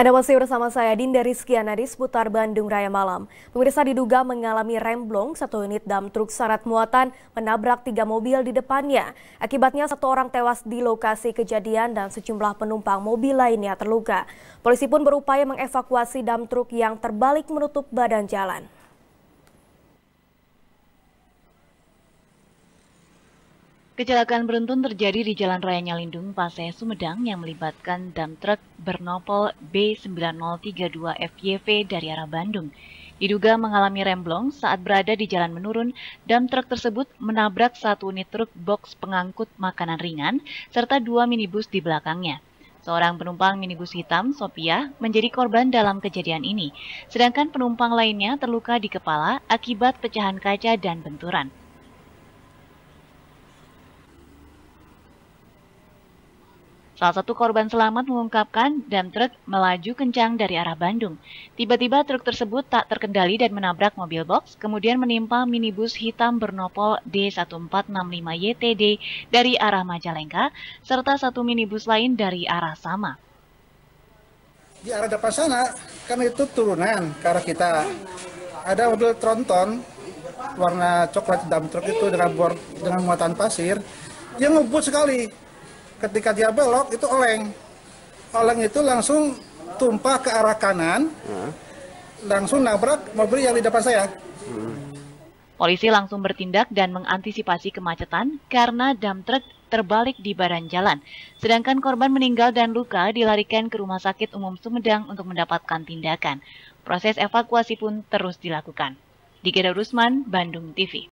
Anda masih bersama saya Dinda Rizky Anadi seputar Bandung Raya Malam. Pemirsa diduga mengalami remblong satu unit dam truk syarat muatan menabrak tiga mobil di depannya. Akibatnya satu orang tewas di lokasi kejadian dan sejumlah penumpang mobil lainnya terluka. Polisi pun berupaya mengevakuasi dam truk yang terbalik menutup badan jalan. Kecelakaan beruntun terjadi di Jalan Raya Nyalindung, Pasai, Sumedang yang melibatkan dam truk bernopol B9032FYV dari arah Bandung. Diduga mengalami remblong saat berada di jalan menurun, dam truk tersebut menabrak satu unit truk box pengangkut makanan ringan serta dua minibus di belakangnya. Seorang penumpang minibus hitam, Sophia, menjadi korban dalam kejadian ini, sedangkan penumpang lainnya terluka di kepala akibat pecahan kaca dan benturan. Salah satu korban selamat mengungkapkan dam truk melaju kencang dari arah Bandung. Tiba-tiba truk tersebut tak terkendali dan menabrak mobil box, kemudian menimpa minibus hitam bernopol D1465YTD dari arah Majalengka, serta satu minibus lain dari arah sama. Di arah depan sana, kan itu turunan ke arah kita. Ada mobil tronton warna coklat dam truk itu dengan board, dengan muatan pasir, yang ngebut sekali ketika dia belok itu oleng oleng itu langsung tumpah ke arah kanan langsung nabrak mobil yang di depan saya Polisi langsung bertindak dan mengantisipasi kemacetan karena dam truk terbalik di badan jalan. Sedangkan korban meninggal dan luka dilarikan ke Rumah Sakit Umum Sumedang untuk mendapatkan tindakan. Proses evakuasi pun terus dilakukan. Digeda Rusman, Bandung TV.